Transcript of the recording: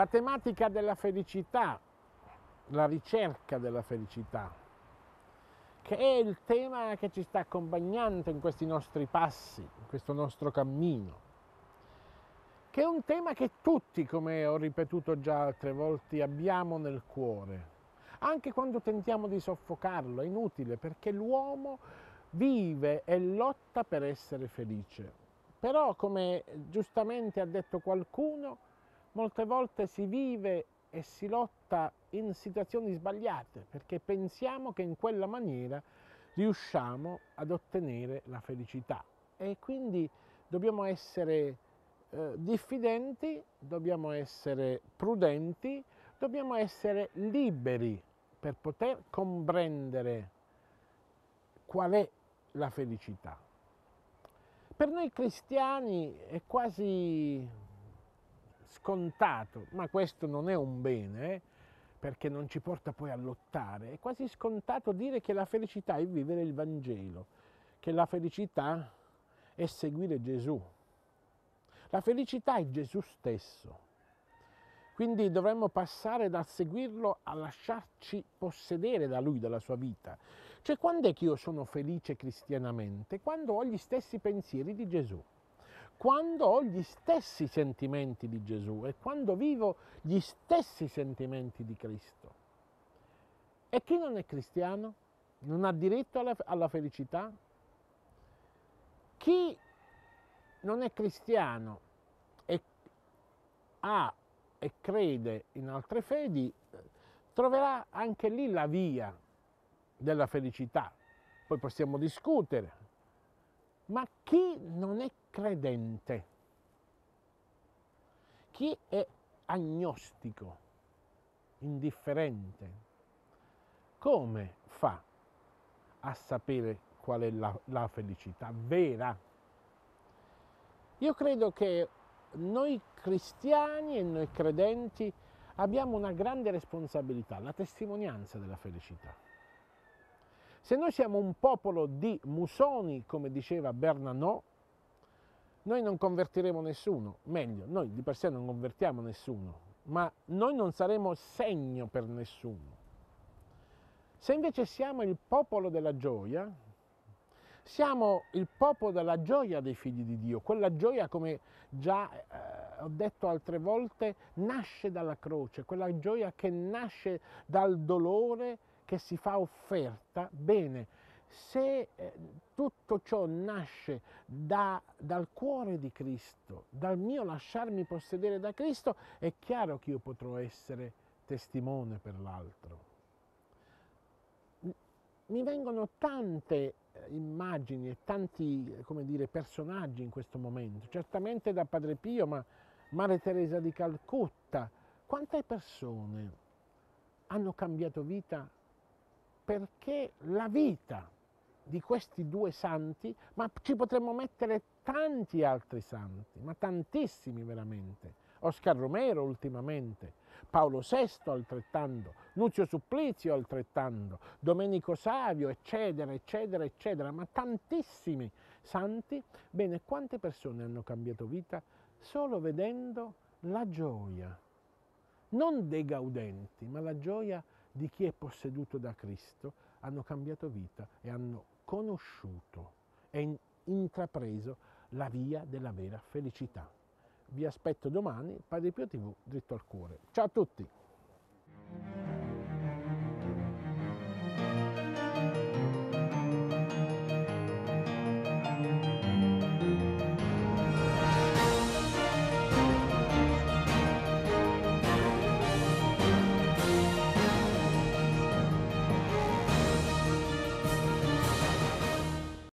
La tematica della felicità, la ricerca della felicità, che è il tema che ci sta accompagnando in questi nostri passi, in questo nostro cammino, che è un tema che tutti, come ho ripetuto già altre volte, abbiamo nel cuore, anche quando tentiamo di soffocarlo, è inutile perché l'uomo vive e lotta per essere felice. Però, come giustamente ha detto qualcuno, molte volte si vive e si lotta in situazioni sbagliate perché pensiamo che in quella maniera riusciamo ad ottenere la felicità e quindi dobbiamo essere eh, diffidenti, dobbiamo essere prudenti, dobbiamo essere liberi per poter comprendere qual è la felicità. Per noi cristiani è quasi scontato, ma questo non è un bene perché non ci porta poi a lottare, è quasi scontato dire che la felicità è vivere il Vangelo, che la felicità è seguire Gesù. La felicità è Gesù stesso. Quindi dovremmo passare dal seguirlo a lasciarci possedere da lui, dalla sua vita. Cioè quando è che io sono felice cristianamente? Quando ho gli stessi pensieri di Gesù quando ho gli stessi sentimenti di Gesù e quando vivo gli stessi sentimenti di Cristo. E chi non è cristiano? Non ha diritto alla, alla felicità? Chi non è cristiano e ha e crede in altre fedi troverà anche lì la via della felicità. Poi possiamo discutere, ma chi non è credente, chi è agnostico, indifferente, come fa a sapere qual è la, la felicità vera? Io credo che noi cristiani e noi credenti abbiamo una grande responsabilità, la testimonianza della felicità. Se noi siamo un popolo di musoni, come diceva Bernanò, noi non convertiremo nessuno, meglio, noi di per sé non convertiamo nessuno, ma noi non saremo segno per nessuno. Se invece siamo il popolo della gioia, siamo il popolo della gioia dei figli di Dio, quella gioia come già eh, ho detto altre volte, nasce dalla croce, quella gioia che nasce dal dolore che si fa offerta, bene, se eh, tutto ciò nasce da, dal cuore di Cristo, dal mio lasciarmi possedere da Cristo, è chiaro che io potrò essere testimone per l'altro. Mi vengono tante eh, immagini e tanti dire, personaggi in questo momento, certamente da Padre Pio, ma Mare Teresa di Calcutta, quante persone hanno cambiato vita perché la vita di questi due santi, ma ci potremmo mettere tanti altri santi, ma tantissimi veramente. Oscar Romero ultimamente, Paolo VI altrettanto, Lucio Supplizio altrettanto, Domenico Savio, eccetera, eccetera, eccetera, ma tantissimi santi. Bene, quante persone hanno cambiato vita solo vedendo la gioia, non dei gaudenti, ma la gioia di di chi è posseduto da Cristo hanno cambiato vita e hanno conosciuto e intrapreso la via della vera felicità. Vi aspetto domani, Padre Pio TV, dritto al cuore. Ciao a tutti!